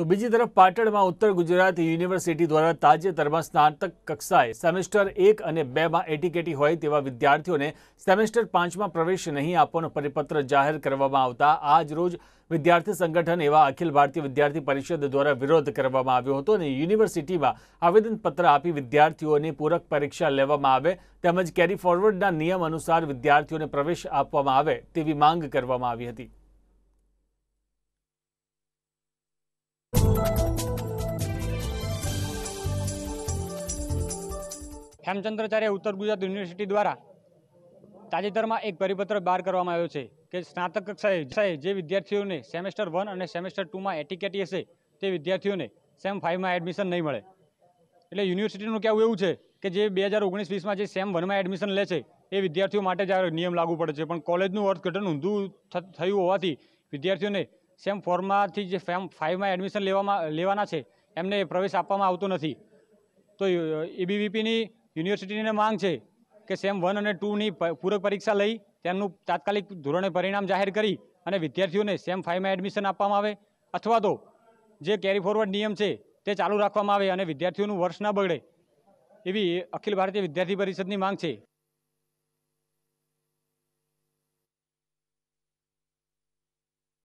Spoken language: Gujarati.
તો બીજી તરફ પાટણમાં ઉત્તર ગુજરાત યુનિવર્સિટી દ્વારા તાજેતરમાં સ્નાતક કક્ષાએ સેમેસ્ટર એક અને બેમાં એટીકેટી હોય તેવા વિદ્યાર્થીઓને સેમેસ્ટર પાંચમાં પ્રવેશ નહીં આપવાનો પરિપત્ર જાહેર કરવામાં આવતા આજ રોજ વિદ્યાર્થી સંગઠન એવા અખિલ ભારતીય વિદ્યાર્થી પરિષદ દ્વારા વિરોધ કરવામાં આવ્યો હતો અને યુનિવર્સિટીમાં આવેદનપત્ર આપી વિદ્યાર્થીઓને પૂરક પરીક્ષા લેવામાં આવે તેમજ કેરી ફોરવર્ડના નિયમ અનુસાર વિદ્યાર્થીઓને પ્રવેશ આપવામાં આવે તેવી માંગ કરવામાં આવી હતી હેમચંદ્રાચાર્ય ઉત્તર ગુજરાત યુનિવર્સિટી દ્વારા તાજેતરમાં એક પરિપત્ર બહાર કરવામાં આવ્યો છે કે સ્નાતક કક્ષાએ જે વિદ્યાર્થીઓને સેમેસ્ટર વન અને સેમેસ્ટર ટુમાં એટીકેટ હશે તે વિદ્યાર્થીઓને સેમ ફાઇવમાં એડમિશન નહીં મળે એટલે યુનિવર્સિટીનું કહેવું એવું છે કે જે બે હજાર ઓગણીસ વીસમાં જે સેમ વનમાં એડમિશન લે છે એ વિદ્યાર્થીઓ માટે જ નિયમ લાગુ પડે છે પણ કોલેજનું અર્થઘટન ઊંધું થયું હોવાથી વિદ્યાર્થીઓને સેમ ફોરમાંથી જે ફેમ ફાઇવમાં એડમિશન લેવામાં લેવાના છે એમને પ્રવેશ આપવામાં આવતો નથી તો એબીવીપીની યુનિવર્સિટીની માંગ છે કે સેમ વન અને ટુની પૂરક પરીક્ષા લઈ તેમનું તાત્કાલિક ધોરણે પરિણામ જાહેર કરી અને વિદ્યાર્થીઓને સેમ ફાઇવમાં એડમિશન આપવામાં આવે અથવા તો જે કેરી ફોરવર્ડ નિયમ છે તે ચાલુ રાખવામાં આવે અને વિદ્યાર્થીઓનું વર્ષ ન બગડે એવી અખિલ ભારતીય વિદ્યાર્થી પરિષદની માંગ છે